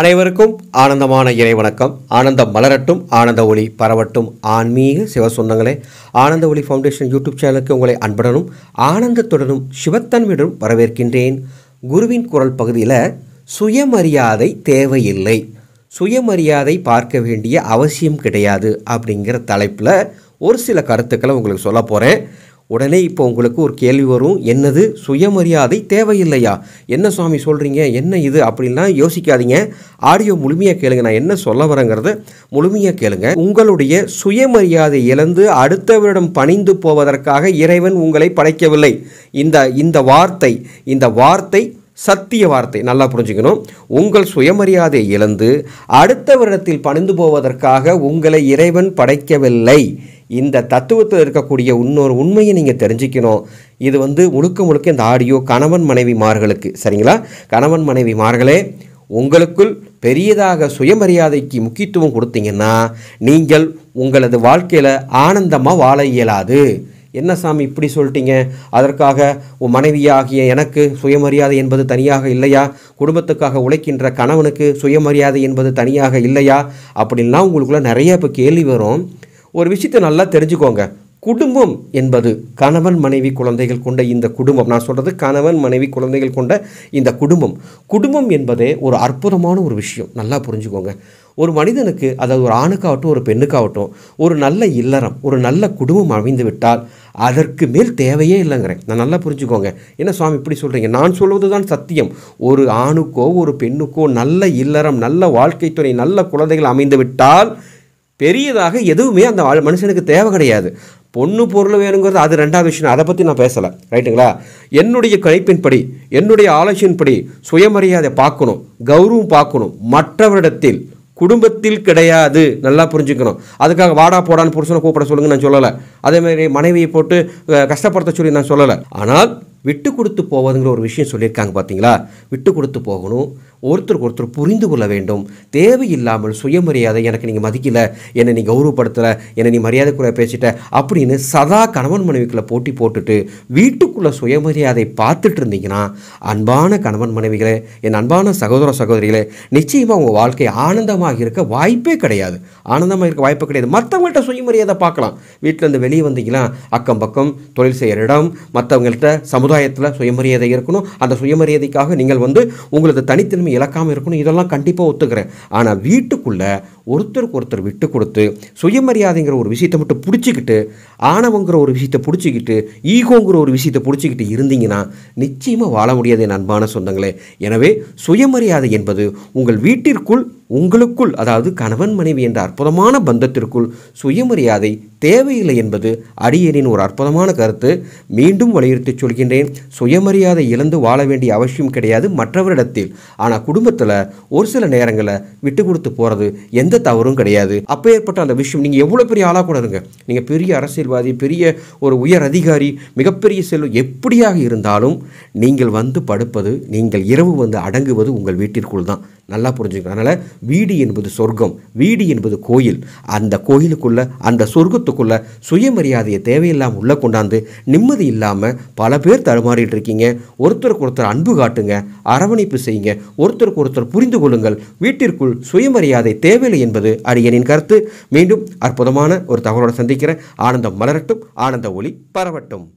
அனைவருக்கும் ஆனந்தமான இறை வணக்கம் ஆனந்தம் மலரட்டும் ஆனந்த ஒளி பரவட்டும் ஆன்மீக சிவ சொந்தங்களே ஆனந்த ஒளி ஃபவுண்டேஷன் யூடியூப் சேனலுக்கு உங்களை அன்புடனும் ஆனந்தத்துடனும் சிவத்தன்மையுடனும் வரவேற்கின்றேன் குருவின் குரல் பகுதியில் சுயமரியாதை தேவையில்லை சுயமரியாதை பார்க்க வேண்டிய அவசியம் கிடையாது அப்படிங்கிற தலைப்பில் ஒரு சில கருத்துக்களை உங்களுக்கு சொல்ல போகிறேன் உடனே இப்போ உங்களுக்கு ஒரு கேள்வி வரும் என்னது சுயமரியாதை தேவையில்லையா என்ன சுவாமி சொல்கிறீங்க என்ன இது அப்படின்லாம் யோசிக்காதீங்க ஆடியோ முழுமையாக கேளுங்க நான் என்ன சொல்ல வரேங்கிறத முழுமையாக கேளுங்க உங்களுடைய சுயமரியாதை இழந்து அடுத்தவரிடம் பணிந்து போவதற்காக இறைவன் உங்களை படைக்கவில்லை இந்த இந்த வார்த்தை இந்த வார்த்தை சத்திய வார்த்தை நல்லா புரிஞ்சுக்கணும் உங்கள் சுயமரியாதை இழந்து அடுத்த வருடத்தில் பணிந்து போவதற்காக உங்களை இறைவன் படைக்கவில்லை இந்த தத்துவத்தில் இருக்கக்கூடிய இன்னொரு உண்மையை நீங்கள் தெரிஞ்சுக்கணும் இது வந்து முழுக்க முழுக்க இந்த ஆடியோ கணவன் மனைவி மார்களுக்கு சரிங்களா கணவன் மனைவி மார்களே உங்களுக்குள் பெரியதாக சுயமரியாதைக்கு முக்கியத்துவம் கொடுத்தீங்கன்னா நீங்கள் உங்களது வாழ்க்கையில் ஆனந்தமாக வாழ இயலாது என்ன சாமி இப்படி சொல்லிட்டீங்க அதற்காக உன் மனைவியாகிய எனக்கு சுயமரியாதை என்பது தனியாக இல்லையா குடும்பத்துக்காக உழைக்கின்ற கணவனுக்கு சுயமரியாதை என்பது தனியாக இல்லையா அப்படின்லாம் உங்களுக்குள்ளே நிறைய இப்போ கேள்வி வரும் ஒரு விஷயத்தை நல்லா தெரிஞ்சுக்கோங்க குடும்பம் என்பது கணவன் மனைவி குழந்தைகள் கொண்ட இந்த குடும்பம் நான் சொல்கிறது கணவன் மனைவி குழந்தைகள் கொண்ட இந்த குடும்பம் குடும்பம் என்பதே ஒரு அற்புதமான ஒரு விஷயம் நல்லா புரிஞ்சுக்கோங்க ஒரு மனிதனுக்கு அதாவது ஒரு ஆணுக்காகட்டும் ஒரு பெண்ணுக்காகட்டும் ஒரு நல்ல இல்லறம் ஒரு நல்ல குடும்பம் அமைந்து விட்டால் அதற்கு மேல் தேவையே இல்லைங்கிறேன் நான் நல்லா புரிஞ்சுக்கோங்க என்ன சுவாமி இப்படி சொல்கிறீங்க நான் சொல்வது தான் சத்தியம் ஒரு ஆணுக்கோ ஒரு பெண்ணுக்கோ நல்ல இல்லறம் நல்ல வாழ்க்கை துறை நல்ல குழந்தைகள் அமைந்து விட்டால் பெரியதாக எதுவுமே அந்த மனுஷனுக்கு தேவை கிடையாது பொண்ணு பொருள் வேணுங்கிறது அது ரெண்டாவது விஷயம் அதை பற்றி நான் பேசலை ரைட்டுங்களா என்னுடைய கழிப்பின்படி என்னுடைய ஆலோசனைப்படி சுயமரியாதை பார்க்கணும் கௌரவம் பார்க்கணும் மற்றவரிடத்தில் குடும்பத்தில் கிடையாது நல்லா புரிஞ்சுக்கணும் அதுக்காக வாடா போடான்னு புருஷனை கூப்பிட சொல்லுங்க நான் சொல்லலை அதேமாதிரி மனைவியை போட்டு கஷ்டப்படுத்த சொல்லி நான் சொல்லலை ஆனால் விட்டு கொடுத்து போவதுங்கிற ஒரு விஷயம் சொல்லியிருக்காங்க பார்த்தீங்களா விட்டு கொடுத்து போகணும் ஒருத்தருக்கு ஒருத்தர் புரிந்து கொள்ள வேண்டும் தேவையில்லாமல் சுயமரியாதை எனக்கு நீங்கள் மதிக்கலை என்னை நீ கௌரவப்படுத்தலை என்னை நீ மரியாதைக்குள்ள பேசிட்ட அப்படின்னு சதா கணவன் மனைவிக்குள்ளே போட்டி போட்டுட்டு வீட்டுக்குள்ளே சுயமரியாதை பார்த்துட்டு இருந்தீங்கன்னா அன்பான கணவன் மனைவிகளே என் அன்பான சகோதர சகோதரிகளே நிச்சயமாக உங்கள் வாழ்க்கை ஆனந்தமாக இருக்க வாய்ப்பே கிடையாது ஆனந்தமாக இருக்க வாய்ப்பு கிடையாது மற்றவங்கள்ட்ட சுயமரியாதை பார்க்கலாம் வீட்டிலேருந்து வெளியே வந்தீங்கன்னா அக்கம் பக்கம் தொழில் செய்கிற இடம் மற்றவங்கள்ட்ட சமுதாயத்தில் சுயமரியாதை இருக்கணும் அந்த சுயமரியாதைக்காக நீங்கள் வந்து உங்களது தனித்தன்மை இழக்காமல் இருக்கணும் இதெல்லாம் கண்டிப்பாக ஒத்துக்கிறேன் ஆனால் வீட்டுக்குள்ளே ஒருத்தருக்கு ஒருத்தர் விட்டு கொடுத்து சுயமரியாதைங்கிற ஒரு விஷயத்தை மட்டும் பிடிச்சிக்கிட்டு ஆணவங்கிற ஒரு விஷயத்தை பிடிச்சிக்கிட்டு ஈகோங்கிற ஒரு விஷயத்தை பிடிச்சிக்கிட்டு இருந்தீங்கன்னா நிச்சயமாக வாழ முடியாது என் அன்பான சொந்தங்களே எனவே சுயமரியாதை என்பது உங்கள் வீட்டிற்குள் உங்களுக்குள் அதாவது கணவன் மனைவி என்ற அற்புதமான பந்தத்திற்குள் சுயமரியாதை தேவையில்லை என்பது அடியனின் ஒரு அற்புதமான கருத்து மீண்டும் வலியுறுத்தி சொல்கின்றேன் சுயமரியாதை இழந்து வாழ வேண்டிய அவசியம் கிடையாது மற்றவரிடத்தில் ஆனால் குடும்பத்தில் ஒரு சில நேரங்களில் விட்டு கொடுத்து போகிறது எந்த தவறும் கிடையாது அப்போ ஏற்பட்ட அந்த விஷயம் நீங்கள் எவ்வளோ பெரிய ஆளாக கூட இருங்க நீங்கள் பெரிய அரசியல்வாதி பெரிய ஒரு உயர் அதிகாரி மிகப்பெரிய செல்வம் எப்படியாக இருந்தாலும் நீங்கள் வந்து படுப்பது நீங்கள் இரவு வந்து அடங்குவது உங்கள் வீட்டிற்குள் தான் நல்லா புரிஞ்சுக்கணும் அதனால் வீடு என்பது சொர்க்கம் வீடு என்பது கோயில் அந்த கோயிலுக்குள்ளே அந்த சொர்க்கத்துக்குள்ளே சுயமரியாதையை தேவையில்லாமல் உள்ளே கொண்டாந்து நிம்மதி இல்லாமல் பல பேர் தடுமாறிட்டு இருக்கீங்க ஒருத்தருக்கு ஒருத்தர் அன்பு காட்டுங்க அரவணைப்பு செய்யுங்க ஒருத்தருக்கு ஒருத்தர் புரிந்து கொள்ளுங்கள் வீட்டிற்குள் சுயமரியாதை தேவையில்லை என்பது அடியனின் கருத்து மீண்டும் அற்புதமான ஒரு தகவலோடு சந்திக்கிறேன் ஆனந்தம் மலரட்டும் ஆனந்த ஒளி பரவட்டும்